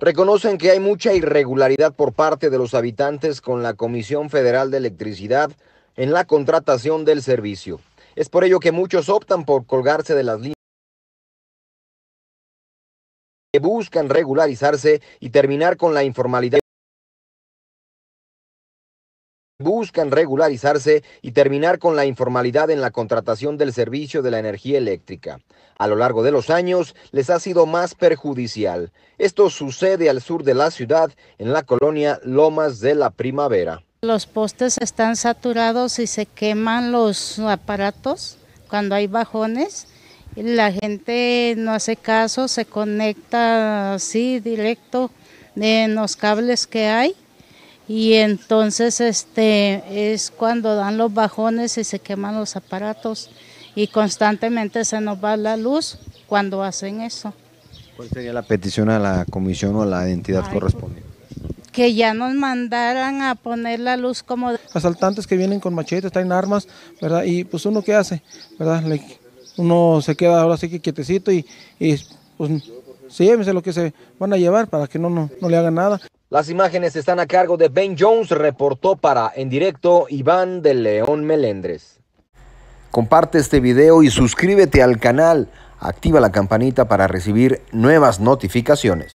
reconocen que hay mucha irregularidad por parte de los habitantes con la Comisión Federal de Electricidad en la contratación del servicio. Es por ello que muchos optan por colgarse de las líneas que buscan regularizarse y terminar con la informalidad buscan regularizarse y terminar con la informalidad en la contratación del servicio de la energía eléctrica. A lo largo de los años les ha sido más perjudicial. Esto sucede al sur de la ciudad, en la colonia Lomas de la Primavera. Los postes están saturados y se queman los aparatos cuando hay bajones. La gente no hace caso, se conecta así directo en los cables que hay y entonces este es cuando dan los bajones y se queman los aparatos y constantemente se nos va la luz cuando hacen eso. ¿Cuál sería la petición a la comisión o a la entidad correspondiente? Que ya nos mandaran a poner la luz como... Asaltantes que vienen con machetes, traen armas, ¿verdad? Y pues uno qué hace, ¿verdad? uno se queda ahora sí que quietecito y, y pues se llévense lo que se van a llevar para que no, no le hagan nada. Las imágenes están a cargo de Ben Jones, reportó para en directo Iván de León Melendres. Comparte este video y suscríbete al canal. Activa la campanita para recibir nuevas notificaciones.